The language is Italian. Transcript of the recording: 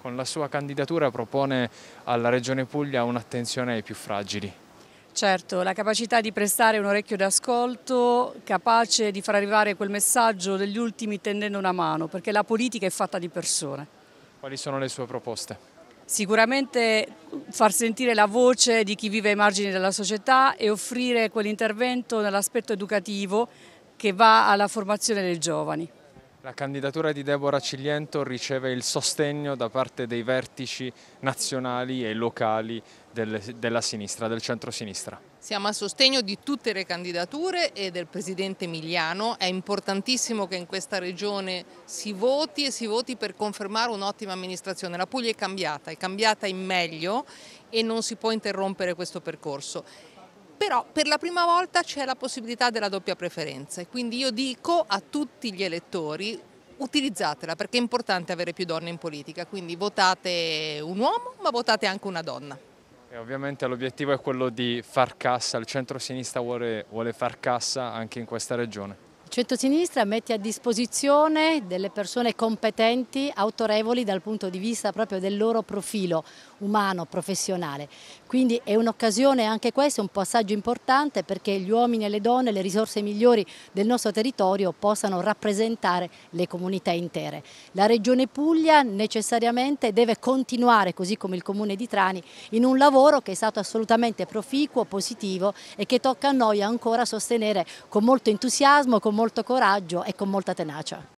con la sua candidatura propone alla Regione Puglia un'attenzione ai più fragili. Certo, la capacità di prestare un orecchio d'ascolto, capace di far arrivare quel messaggio degli ultimi tendendo una mano, perché la politica è fatta di persone. Quali sono le sue proposte? Sicuramente far sentire la voce di chi vive ai margini della società e offrire quell'intervento nell'aspetto educativo che va alla formazione dei giovani. La candidatura di Deborah Ciliento riceve il sostegno da parte dei vertici nazionali e locali del, della sinistra, del centro-sinistra. Siamo a sostegno di tutte le candidature e del Presidente Emiliano. È importantissimo che in questa regione si voti e si voti per confermare un'ottima amministrazione. La Puglia è cambiata, è cambiata in meglio e non si può interrompere questo percorso però per la prima volta c'è la possibilità della doppia preferenza e quindi io dico a tutti gli elettori utilizzatela perché è importante avere più donne in politica, quindi votate un uomo ma votate anche una donna. E ovviamente l'obiettivo è quello di far cassa, il centro-sinistra vuole, vuole far cassa anche in questa regione. Centrosinistra mette a disposizione delle persone competenti, autorevoli dal punto di vista proprio del loro profilo umano, professionale. Quindi è un'occasione anche questo, un passaggio importante perché gli uomini e le donne, le risorse migliori del nostro territorio possano rappresentare le comunità intere. La Regione Puglia necessariamente deve continuare, così come il Comune di Trani, in un lavoro che è stato assolutamente proficuo, positivo e che tocca a noi ancora sostenere con molto entusiasmo, con molto molto coraggio e con molta tenacia.